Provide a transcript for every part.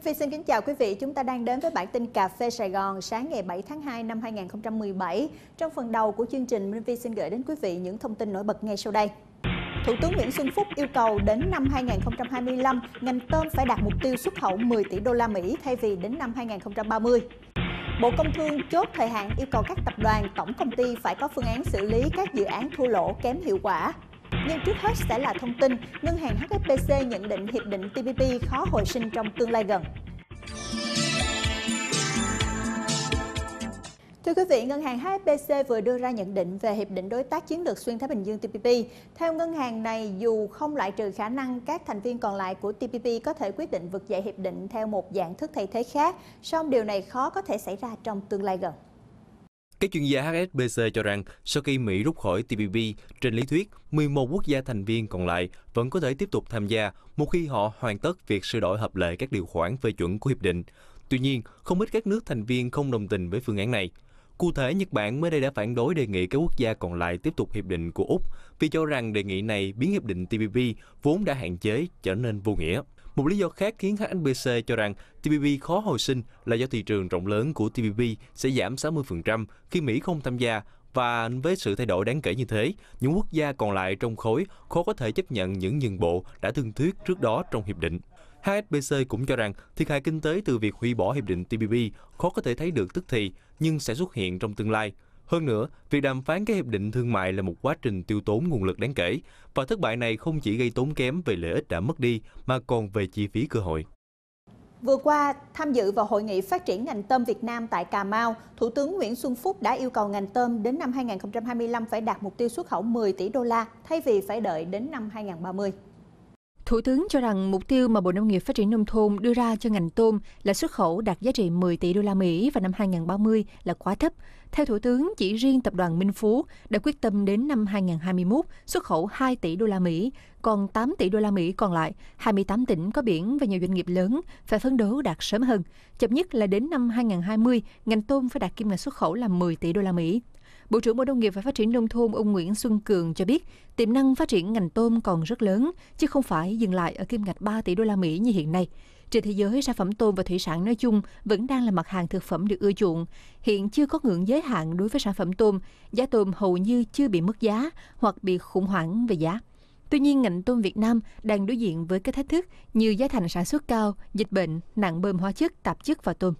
Minh Phi xin kính chào quý vị. Chúng ta đang đến với bản tin Cà phê Sài Gòn sáng ngày 7 tháng 2 năm 2017. Trong phần đầu của chương trình, Minh Phi xin gửi đến quý vị những thông tin nổi bật ngay sau đây. Thủ tướng Nguyễn Xuân Phúc yêu cầu đến năm 2025, ngành tôm phải đạt mục tiêu xuất khẩu 10 tỷ đô la Mỹ thay vì đến năm 2030. Bộ Công Thương chốt thời hạn yêu cầu các tập đoàn, tổng công ty phải có phương án xử lý các dự án thua lỗ kém hiệu quả. Nhưng trước hết sẽ là thông tin ngân hàng HSBC nhận định hiệp định TPP khó hồi sinh trong tương lai gần. Thưa quý vị, ngân hàng HSBC vừa đưa ra nhận định về hiệp định đối tác chiến lược xuyên Thái Bình Dương TPP. Theo ngân hàng này, dù không loại trừ khả năng các thành viên còn lại của TPP có thể quyết định vực dậy hiệp định theo một dạng thức thay thế khác, song điều này khó có thể xảy ra trong tương lai gần. Các chuyên gia HSBC cho rằng sau khi Mỹ rút khỏi TPP, trên lý thuyết, 11 quốc gia thành viên còn lại vẫn có thể tiếp tục tham gia một khi họ hoàn tất việc sửa đổi hợp lệ các điều khoản về chuẩn của hiệp định. Tuy nhiên, không ít các nước thành viên không đồng tình với phương án này. Cụ thể, Nhật Bản mới đây đã phản đối đề nghị các quốc gia còn lại tiếp tục hiệp định của Úc vì cho rằng đề nghị này biến hiệp định TPP vốn đã hạn chế trở nên vô nghĩa. Một lý do khác khiến HSBC cho rằng TPP khó hồi sinh là do thị trường rộng lớn của TPP sẽ giảm 60% khi Mỹ không tham gia và với sự thay đổi đáng kể như thế, những quốc gia còn lại trong khối khó có thể chấp nhận những nhượng bộ đã thương thuyết trước đó trong hiệp định. HSBC cũng cho rằng thiệt hại kinh tế từ việc hủy bỏ hiệp định TPP khó có thể thấy được tức thì nhưng sẽ xuất hiện trong tương lai. Hơn nữa, việc đàm phán các hiệp định thương mại là một quá trình tiêu tốn nguồn lực đáng kể, và thất bại này không chỉ gây tốn kém về lợi ích đã mất đi, mà còn về chi phí cơ hội. Vừa qua, tham dự vào Hội nghị Phát triển ngành tôm Việt Nam tại Cà Mau, Thủ tướng Nguyễn Xuân Phúc đã yêu cầu ngành tôm đến năm 2025 phải đạt mục tiêu xuất khẩu 10 tỷ đô la thay vì phải đợi đến năm 2030. Thủ tướng cho rằng mục tiêu mà Bộ Nông nghiệp Phát triển Nông thôn đưa ra cho ngành tôm là xuất khẩu đạt giá trị 10 tỷ đô la Mỹ vào năm 2030 là quá thấp. Theo Thủ tướng, chỉ riêng Tập đoàn Minh Phú đã quyết tâm đến năm 2021 xuất khẩu 2 tỷ đô la Mỹ, còn 8 tỷ đô la Mỹ còn lại, 28 tỉnh có biển và nhiều doanh nghiệp lớn phải phấn đấu đạt sớm hơn. Chậm nhất là đến năm 2020, ngành tôm phải đạt kim ngạch xuất khẩu là 10 tỷ đô la Mỹ. Bộ trưởng Bộ Nông nghiệp và Phát triển Nông thôn ông Nguyễn Xuân Cường cho biết, tiềm năng phát triển ngành tôm còn rất lớn, chứ không phải dừng lại ở kim ngạch 3 tỷ đô la Mỹ như hiện nay. Trên thế giới, sản phẩm tôm và thủy sản nói chung vẫn đang là mặt hàng thực phẩm được ưa chuộng. Hiện chưa có ngưỡng giới hạn đối với sản phẩm tôm, giá tôm hầu như chưa bị mất giá hoặc bị khủng hoảng về giá. Tuy nhiên, ngành tôm Việt Nam đang đối diện với các thách thức như giá thành sản xuất cao, dịch bệnh, nặng bơm hóa chất, tạp chất vào tôm.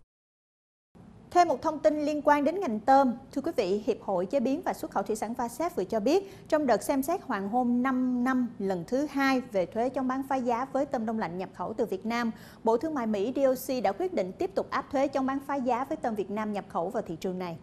Thêm một thông tin liên quan đến ngành tôm. Thưa quý vị, Hiệp hội Chế biến và Xuất khẩu Thủy sản VASEP vừa cho biết, trong đợt xem xét hoàng hôn 5 năm lần thứ hai về thuế chống bán phá giá với tôm đông lạnh nhập khẩu từ Việt Nam, Bộ Thương mại Mỹ DOC đã quyết định tiếp tục áp thuế chống bán phá giá với tôm Việt Nam nhập khẩu vào thị trường này.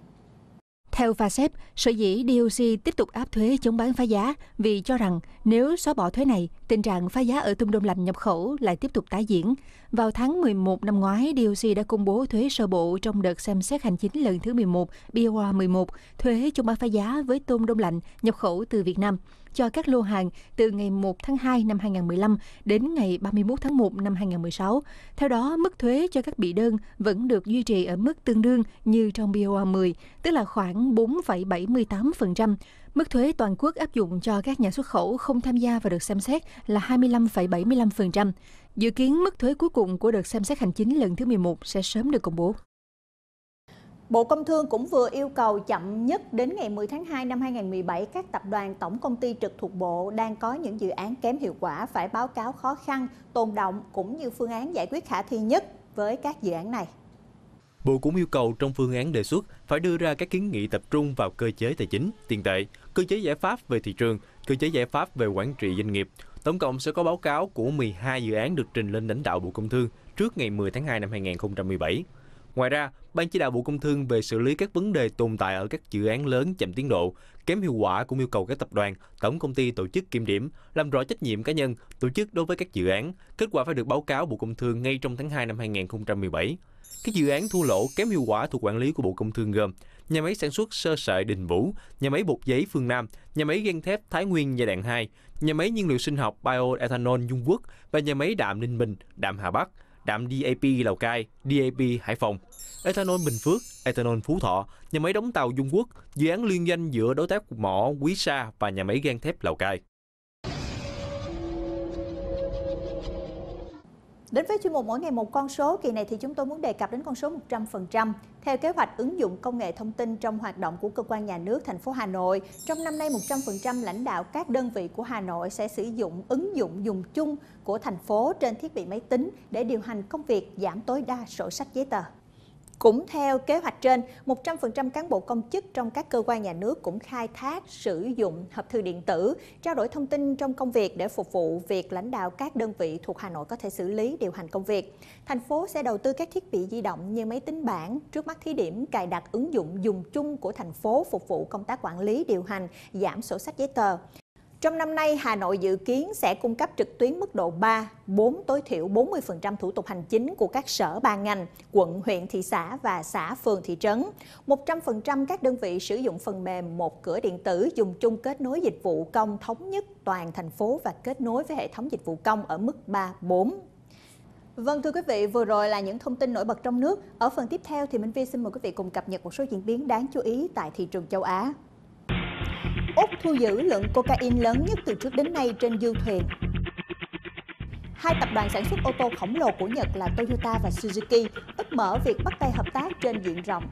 Theo FASEP, sở dĩ DOC tiếp tục áp thuế chống bán phá giá vì cho rằng nếu xóa bỏ thuế này, tình trạng phá giá ở tôm đông lạnh nhập khẩu lại tiếp tục tái diễn. Vào tháng 11 năm ngoái, DOC đã công bố thuế sơ bộ trong đợt xem xét hành chính lần thứ 11, BOA 11, thuế chống bán phá giá với tôm đông lạnh nhập khẩu từ Việt Nam cho các lô hàng từ ngày 1 tháng 2 năm 2015 đến ngày 31 tháng 1 năm 2016. Theo đó, mức thuế cho các bị đơn vẫn được duy trì ở mức tương đương như trong BOA10, tức là khoảng 4,78%. Mức thuế toàn quốc áp dụng cho các nhà xuất khẩu không tham gia và được xem xét là 25,75%. Dự kiến mức thuế cuối cùng của đợt xem xét hành chính lần thứ 11 sẽ sớm được công bố. Bộ Công Thương cũng vừa yêu cầu chậm nhất đến ngày 10 tháng 2 năm 2017 các tập đoàn tổng công ty trực thuộc bộ đang có những dự án kém hiệu quả phải báo cáo khó khăn, tồn động cũng như phương án giải quyết khả thi nhất với các dự án này. Bộ cũng yêu cầu trong phương án đề xuất phải đưa ra các kiến nghị tập trung vào cơ chế tài chính, tiền tệ, cơ chế giải pháp về thị trường, cơ chế giải pháp về quản trị doanh nghiệp. Tổng cộng sẽ có báo cáo của 12 dự án được trình lên lãnh đạo Bộ Công Thương trước ngày 10 tháng 2 năm 2017. Ngoài ra, Ban chỉ đạo Bộ Công Thương về xử lý các vấn đề tồn tại ở các dự án lớn chậm tiến độ, kém hiệu quả cũng yêu cầu các tập đoàn, tổng công ty tổ chức kiểm điểm, làm rõ trách nhiệm cá nhân, tổ chức đối với các dự án. Kết quả phải được báo cáo Bộ Công Thương ngay trong tháng 2 năm 2017. Các dự án thua lỗ kém hiệu quả thuộc quản lý của Bộ Công Thương gồm nhà máy sản xuất sơ sợi Đình Vũ, nhà máy bột giấy Phương Nam, nhà máy ghen thép Thái Nguyên giai đoạn 2, nhà máy nhiên liệu sinh học bioethanol Dung Quốc và nhà máy đạm Ninh Bình, đạm Hà Bắc đạm DAP Lào Cai, DAP Hải Phòng, Ethanol Bình Phước, Ethanol Phú Thọ, nhà máy đóng tàu Dung Quốc, dự án liên doanh giữa đối tác mỏ Quý Sa và nhà máy gang thép Lào Cai. Đến với chuyên mục mỗi ngày một con số, kỳ này thì chúng tôi muốn đề cập đến con số 100%. Theo kế hoạch ứng dụng công nghệ thông tin trong hoạt động của cơ quan nhà nước thành phố Hà Nội, trong năm nay 100% lãnh đạo các đơn vị của Hà Nội sẽ sử dụng ứng dụng dùng chung của thành phố trên thiết bị máy tính để điều hành công việc giảm tối đa sổ sách giấy tờ. Cũng theo kế hoạch trên, 100% cán bộ công chức trong các cơ quan nhà nước cũng khai thác sử dụng hộp thư điện tử, trao đổi thông tin trong công việc để phục vụ việc lãnh đạo các đơn vị thuộc Hà Nội có thể xử lý điều hành công việc. Thành phố sẽ đầu tư các thiết bị di động như máy tính bảng, trước mắt thí điểm cài đặt ứng dụng dùng chung của thành phố phục vụ công tác quản lý điều hành, giảm sổ sách giấy tờ. Trong năm nay, Hà Nội dự kiến sẽ cung cấp trực tuyến mức độ 3, 4 tối thiểu 40% thủ tục hành chính của các sở ban ngành, quận, huyện, thị xã và xã, phường, thị trấn. 100% các đơn vị sử dụng phần mềm một cửa điện tử dùng chung kết nối dịch vụ công thống nhất toàn thành phố và kết nối với hệ thống dịch vụ công ở mức 3, 4. Vâng thưa quý vị, vừa rồi là những thông tin nổi bật trong nước. Ở phần tiếp theo thì Minh Vi xin mời quý vị cùng cập nhật một số diễn biến đáng chú ý tại thị trường châu Á. Úc thu giữ lượng cocaine lớn nhất từ trước đến nay trên du thuyền. Hai tập đoàn sản xuất ô tô khổng lồ của Nhật là Toyota và Suzuki ước mở việc bắt tay hợp tác trên diện rộng.